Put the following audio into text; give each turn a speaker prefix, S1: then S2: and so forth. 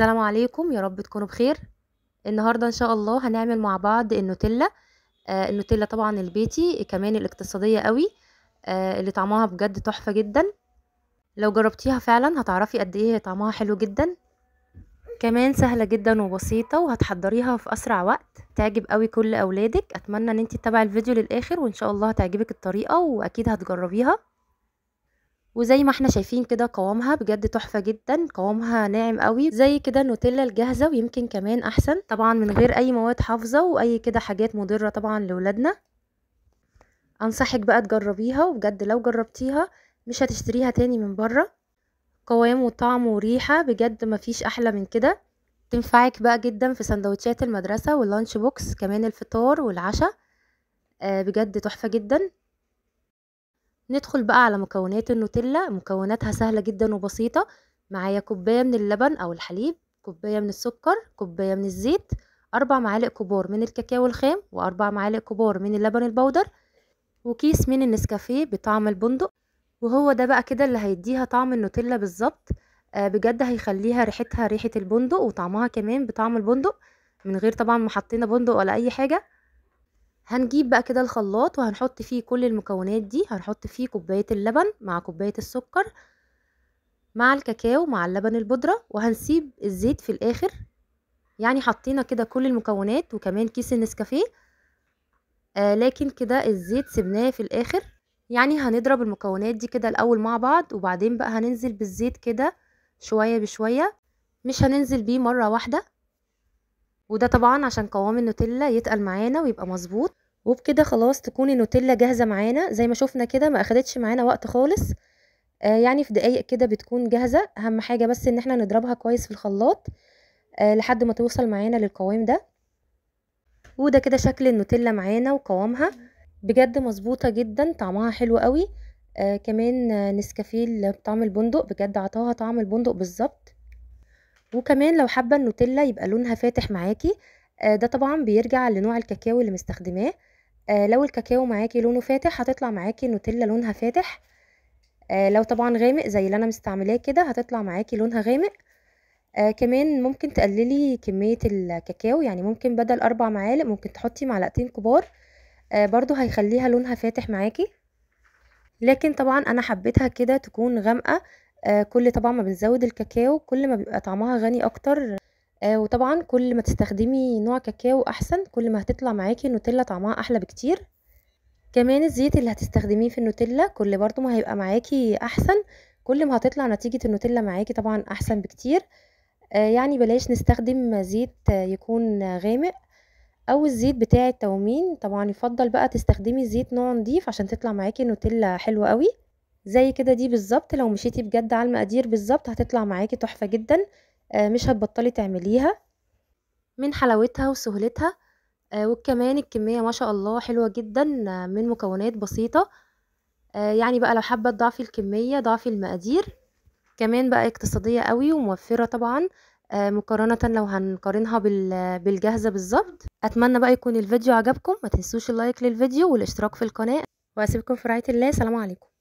S1: السلام عليكم يا رب تكونوا بخير النهارده ان شاء الله هنعمل مع بعض النوتيلا آه النوتيلا طبعا البيتي كمان الاقتصاديه قوي آه اللي طعمها بجد تحفه جدا لو جربتيها فعلا هتعرفي قد ايه طعمها حلو جدا كمان سهله جدا وبسيطه وهتحضريها في اسرع وقت تعجب قوي كل اولادك اتمنى ان انت تتابعي الفيديو للاخر وان شاء الله هتعجبك الطريقه واكيد هتجربيها وزي ما احنا شايفين كده قوامها بجد تحفه جدا قوامها ناعم قوي زي كده النوتيلا الجاهزه ويمكن كمان احسن طبعا من غير اي مواد حافظه واي كده حاجات مضره طبعا لاولادنا انصحك بقى تجربيها وبجد لو جربتيها مش هتشتريها تاني من بره قوام وطعم وريحه بجد مفيش احلى من كده تنفعك بقى جدا في سندوتشات المدرسه واللانش بوكس كمان الفطار والعشاء آه، بجد تحفه جدا ندخل بقى على مكونات النوتيلا مكوناتها سهلة جدا وبسيطة معايا كوباية من اللبن أو الحليب كوباية من السكر كوباية من الزيت أربع معالق كبار من الكاكاو الخام وأربع معالق كبار من اللبن البودر وكيس من النسكافيه بطعم البندق وهو ده بقى كده اللي هيديها طعم النوتيلا بالظبط آه بجد هيخليها ريحتها ريحة البندق وطعمها كمان بطعم البندق من غير طبعا ما حطينا بندق ولا أي حاجة هنجيب بقى كده الخلاط وهنحط فيه كل المكونات دي هنحط فيه كوباية اللبن مع كوباية السكر مع الكاكاو مع اللبن البودرة وهنسيب الزيت في الآخر يعني حطينا كده كل المكونات وكمان كيس النسكافيه آه لكن كده الزيت سبناه في الآخر يعني هنضرب المكونات دي كده الأول مع بعض وبعدين بقى هننزل بالزيت كده شوية بشوية مش هننزل بيه مرة واحدة وده طبعا عشان قوام النوتيلا يتقل معانا ويبقى مظبوط وبكده خلاص تكون النوتيلا جاهزه معانا زي ما شفنا كده ما اخدتش معانا وقت خالص آه يعني في دقايق كده بتكون جاهزه اهم حاجه بس ان احنا نضربها كويس في الخلاط آه لحد ما توصل معانا للقوام ده وده كده شكل النوتيلا معانا وقوامها بجد مظبوطه جدا طعمها حلو قوي آه كمان آه نسكافيه بطعم البندق بجد عطاها طعم البندق بالظبط وكمان لو حابه النوتيلا يبقى لونها فاتح معاكي آه ده طبعا بيرجع لنوع الكاكاو اللي مستخدماه آه لو الكاكاو معاكي لونه فاتح هتطلع معاكي نوتيلا لونها فاتح آه لو طبعا غامق زي اللي انا مستعملاه كده هتطلع معاكي لونها غامق آه كمان ممكن تقللي كمية الكاكاو يعني ممكن بدل أربع معالق ممكن تحطي معلقتين كبار آه برضو هيخليها لونها فاتح معاكي لكن طبعا أنا حبيتها كده تكون غامقة آه كل طبعا ما بنزود الكاكاو كل ما بيبقى طعمها غني أكتر آه وطبعا كل ما تستخدمي نوع كاكاو احسن كل ما هتطلع معاكي النوتيلا طعمها احلى بكتير كمان الزيت اللي هتستخدميه في النوتيلا كل برضو ما هيبقى معاكي احسن كل ما هتطلع نتيجة النوتيلا معاكي طبعا احسن بكتير آه يعني بلاش نستخدم زيت يكون غامق او الزيت بتاع التومين طبعا يفضل بقى تستخدمي زيت نوع نضيف عشان تطلع معاكي النوتيلا حلوة قوي زي كده دي بالظبط لو مشيتي بجد على المقادير بالظبط هتطلع معاكي تحفة جدا آه، مش هتبطلي تعمليها من حلاوتها وسهولتها آه، وكمان الكمية ما شاء الله حلوة جدا آه، من مكونات بسيطة يعني بقى لو حابة تضعفي الكمية ضعفي المقادير كمان بقى اقتصادية قوي وموفرة طبعا مقارنة لو هنقارنها بالجاهزة بالظبط أتمنى بقى يكون الفيديو عجبكم ما تنسوش اللايك للفيديو والاشتراك في القناة وأسيبكم في رعاية الله سلام عليكم